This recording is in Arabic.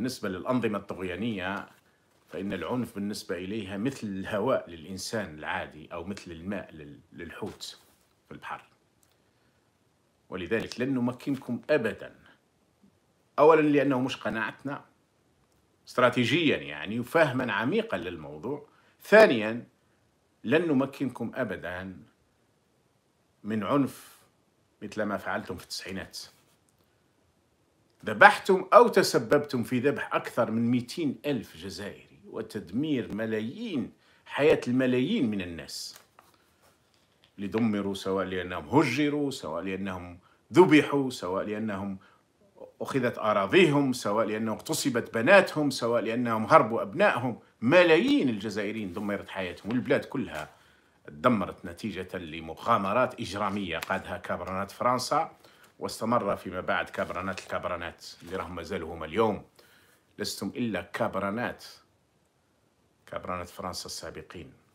بالنسبة للأنظمة الطغيانية فإن العنف بالنسبة إليها مثل الهواء للإنسان العادي أو مثل الماء للحوت في البحر ولذلك لن نمكنكم أبدا أولا لأنه مش قناعتنا استراتيجيا يعني وفهما عميقا للموضوع ثانيا لن نمكنكم أبدا من عنف مثل ما فعلتم في التسعينات ذبحتم أو تسببتم في ذبح أكثر من 200 ألف جزائري وتدمير ملايين حياة الملايين من الناس اللي دمروا سواء لأنهم هجروا سواء لأنهم ذبحوا سواء لأنهم أخذت أراضيهم سواء لأنه اغتصبت بناتهم سواء لأنهم هربوا أبنائهم ملايين الجزائريين دمرت حياتهم والبلاد كلها تدمرت نتيجة لمغامرات إجرامية قادها كابرنات فرنسا واستمر فيما بعد كابرانات الكابرانات اللي راهم مازالوا هما اليوم لستم إلا كابرانات كابرانات فرنسا السابقين